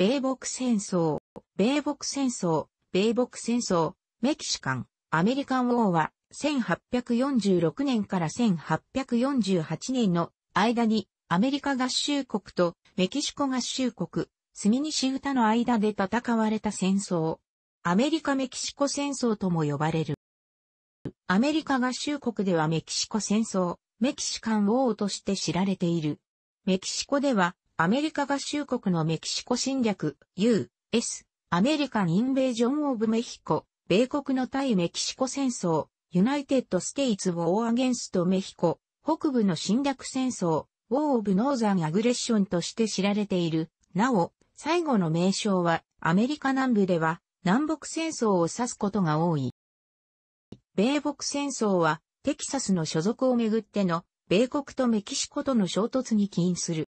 米北戦争、米北戦争、米北戦争、メキシカン、アメリカン王は、1846年から1848年の間に、アメリカ合衆国とメキシコ合衆国、シ西歌の間で戦われた戦争。アメリカ・メキシコ戦争とも呼ばれる。アメリカ合衆国ではメキシコ戦争、メキシカン王として知られている。メキシコではアメリカ合衆国のメキシコ侵略、U.S. アメリカン・インベージョン・オブ・メヒコ、米国の対メキシコ戦争、ユナイテッド・ステイツ・ウォー・アゲンスト・メヒコ、北部の侵略戦争、ウォー・オブ・ノーザン・アグレッションとして知られている。なお、最後の名称は、アメリカ南部では、南北戦争を指すことが多い。米北戦争は、テキサスの所属をめぐっての、米国とメキシコとの衝突に起因する。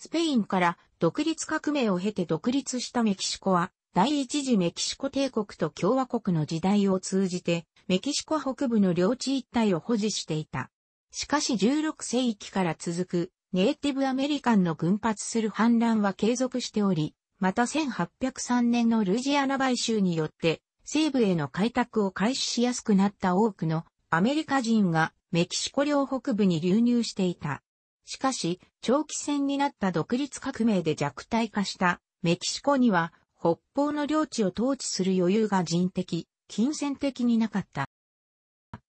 スペインから独立革命を経て独立したメキシコは、第一次メキシコ帝国と共和国の時代を通じて、メキシコ北部の領地一帯を保持していた。しかし16世紀から続くネイティブアメリカンの群発する反乱は継続しており、また1803年のルジアナ買収によって西部への開拓を開始しやすくなった多くのアメリカ人がメキシコ領北部に流入していた。しかし、長期戦になった独立革命で弱体化したメキシコには北方の領地を統治する余裕が人的、金銭的になかった。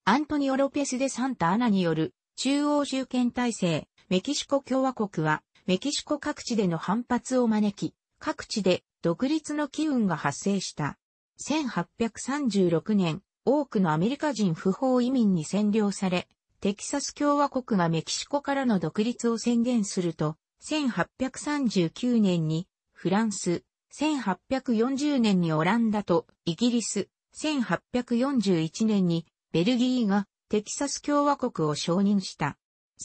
アントニオ・ロペス・デ・サンタ・アナによる中央集権体制、メキシコ共和国はメキシコ各地での反発を招き、各地で独立の機運が発生した。1836年、多くのアメリカ人不法移民に占領され、テキサス共和国がメキシコからの独立を宣言すると、1839年にフランス、1840年にオランダとイギリス、1841年にベルギーがテキサス共和国を承認した。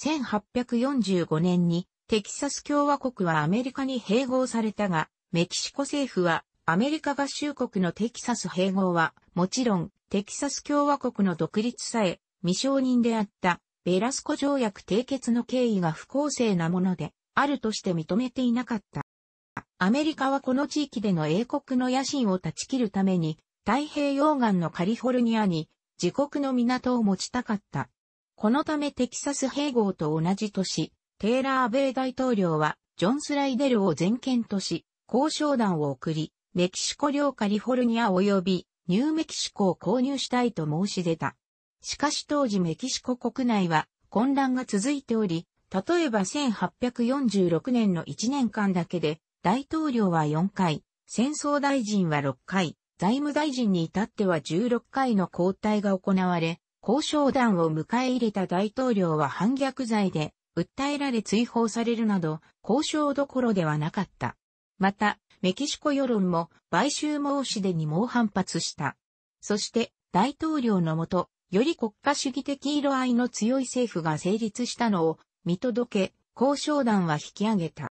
1845年にテキサス共和国はアメリカに併合されたが、メキシコ政府はアメリカ合衆国のテキサス併合はもちろんテキサス共和国の独立さえ未承認であったベラスコ条約締結の経緯が不公正なものであるとして認めていなかった。アメリカはこの地域での英国の野心を断ち切るために太平洋岸のカリフォルニアに自国の港を持ちたかった。このためテキサス併合と同じ年、テイラー米大統領はジョン・スライデルを全権とし、交渉団を送り、メキシコ領カリフォルニア及びニューメキシコを購入したいと申し出た。しかし当時メキシコ国内は混乱が続いており、例えば1846年の1年間だけで、大統領は4回、戦争大臣は6回、財務大臣に至っては16回の交代が行われ、交渉団を迎え入れた大統領は反逆罪で、訴えられ追放されるなど、交渉どころではなかった。また、メキシコ世論も買収申し出に猛反発した。そして、大統領のもと、より国家主義的色合いの強い政府が成立したのを見届け、交渉団は引き上げた。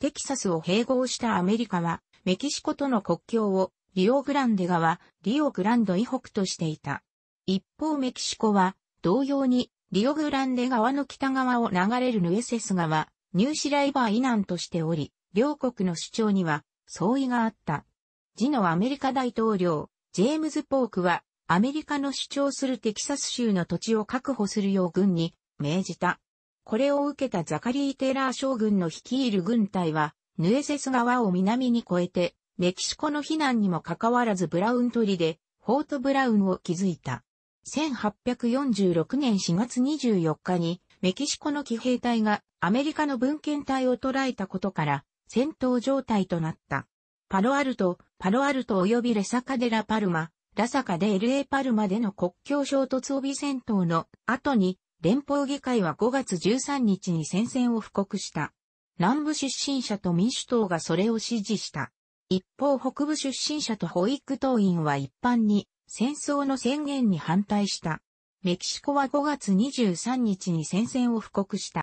テキサスを併合したアメリカは、メキシコとの国境をリオグランデ川、リオグランド以北としていた。一方メキシコは、同様にリオグランデ川の北側を流れるヌエセス川、ニューシライバー以南としており、両国の主張には相違があった。次のアメリカ大統領、ジェームズ・ポークは、アメリカの主張するテキサス州の土地を確保するよう軍に命じた。これを受けたザカリー・テイラー将軍の率いる軍隊は、ヌエセス川を南に越えて、メキシコの避難にもかかわらずブラウントリで、フォートブラウンを築いた。1846年4月24日に、メキシコの騎兵隊がアメリカの文献隊を捕らえたことから、戦闘状態となった。パロアルト、パロアルト及びレサカデラ・パルマ、ラサカで LA パルマでの国境衝突帯戦闘の後に連邦議会は5月13日に戦線を布告した。南部出身者と民主党がそれを支持した。一方北部出身者と保育党員は一般に戦争の宣言に反対した。メキシコは5月23日に戦線を布告した。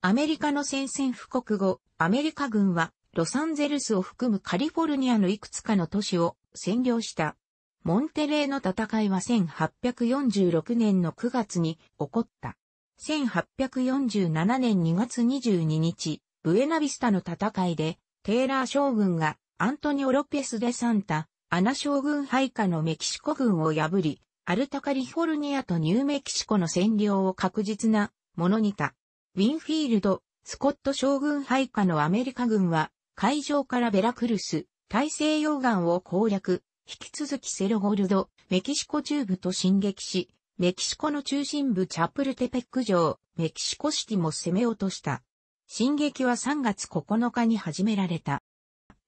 アメリカの戦線布告後、アメリカ軍はロサンゼルスを含むカリフォルニアのいくつかの都市を占領した。モンテレーの戦いは1846年の9月に起こった。1847年2月22日、ブエナビスタの戦いで、テーラー将軍がアントニオ・ロペス・デ・サンタ、アナ将軍配下のメキシコ軍を破り、アルタカリフォルニアとニューメキシコの占領を確実なものにた。ウィンフィールド、スコット将軍配下のアメリカ軍は、海上からベラクルス、大西洋岸を攻略、引き続きセロゴルド、メキシコ中部と進撃し、メキシコの中心部チャプルテペック城、メキシコシティも攻め落とした。進撃は3月9日に始められた。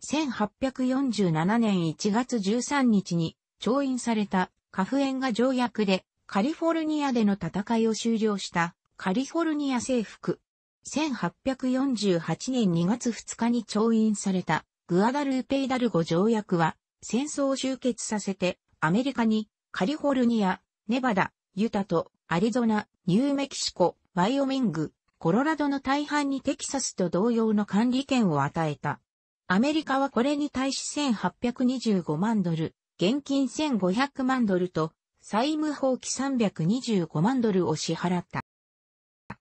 1847年1月13日に調印されたカフエンガ条約でカリフォルニアでの戦いを終了したカリフォルニア征服。1848年2月2日に調印されたグアダルーペイダルゴ条約は戦争を終結させて、アメリカにカリフォルニア、ネバダ、ユタとアリゾナ、ニューメキシコ、ワイオミング、コロラドの大半にテキサスと同様の管理権を与えた。アメリカはこれに対し1825万ドル、現金1500万ドルと、債務放棄325万ドルを支払った。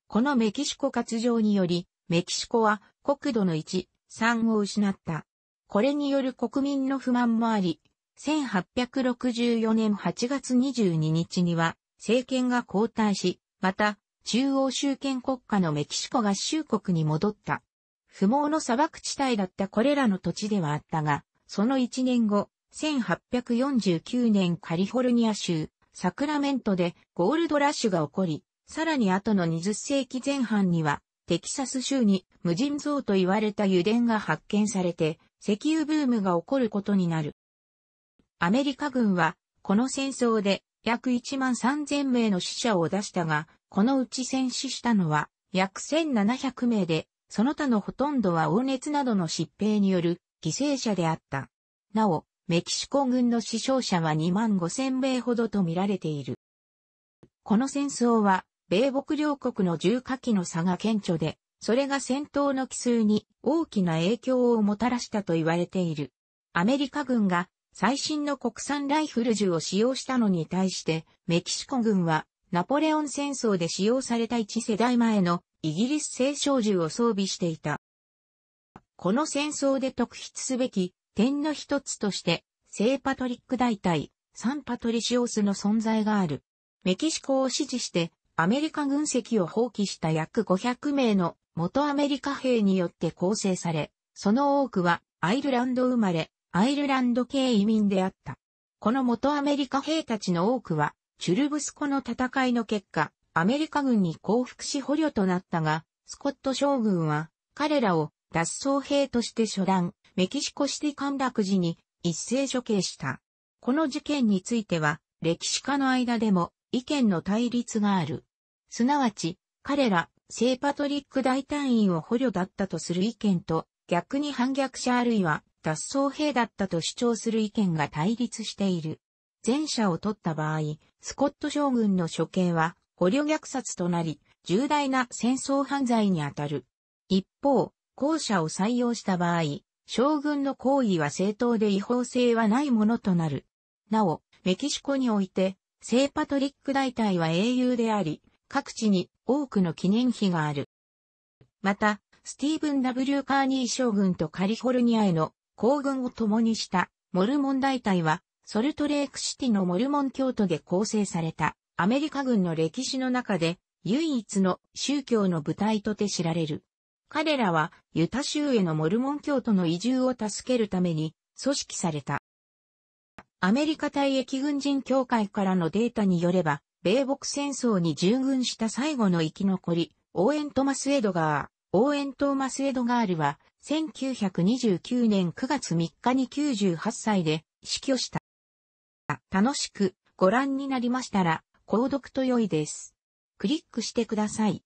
このメキシコ割譲により、メキシコは国土の1、3を失った。これによる国民の不満もあり、1864年8月22日には政権が交代し、また中央集権国家のメキシコ合衆国に戻った。不毛の砂漠地帯だったこれらの土地ではあったが、その1年後、1849年カリフォルニア州、サクラメントでゴールドラッシュが起こり、さらに後の20世紀前半には、テキサス州に無人像と言われた油田が発見されて、石油ブームが起こることになる。アメリカ軍は、この戦争で約1万3000名の死者を出したが、このうち戦死したのは約1700名で、その他のほとんどは黄熱などの疾病による犠牲者であった。なお、メキシコ軍の死傷者は2万5000名ほどと見られている。この戦争は、米北両国の重火器の差が顕著で、それが戦闘の奇数に大きな影響をもたらしたと言われている。アメリカ軍が最新の国産ライフル銃を使用したのに対して、メキシコ軍はナポレオン戦争で使用された一世代前のイギリス製小銃を装備していた。この戦争で特筆すべき点の一つとして、聖パトリック大隊、サンパトリシオスの存在がある。メキシコを支持してアメリカ軍籍を放棄した約500名の元アメリカ兵によって構成され、その多くはアイルランド生まれ、アイルランド系移民であった。この元アメリカ兵たちの多くは、チュルブスコの戦いの結果、アメリカ軍に降伏し捕虜となったが、スコット将軍は、彼らを脱走兵として初段、メキシコシティ陥落時に一斉処刑した。この事件については、歴史家の間でも意見の対立がある。すなわち、彼ら聖パトリック大隊員を捕虜だったとする意見と、逆に反逆者あるいは脱走兵だったと主張する意見が対立している。前者を取った場合、スコット将軍の処刑は捕虜虐殺となり、重大な戦争犯罪にあたる。一方、後者を採用した場合、将軍の行為は正当で違法性はないものとなる。なお、メキシコにおいて、聖パトリック大隊は英雄であり、各地に多くの記念碑がある。また、スティーブン・ W・ カーニー将軍とカリフォルニアへの行軍を共にしたモルモン大隊は、ソルトレークシティのモルモン教徒で構成されたアメリカ軍の歴史の中で唯一の宗教の部隊とて知られる。彼らはユタ州へのモルモン教徒の移住を助けるために組織された。アメリカ退役軍人協会からのデータによれば、米牧戦争に従軍した最後の生き残り、オーエン・トマス・エドガー。オーエン・トーマス・エドガールは、1929年9月3日に98歳で死去した。楽しくご覧になりましたら、購読と良いです。クリックしてください。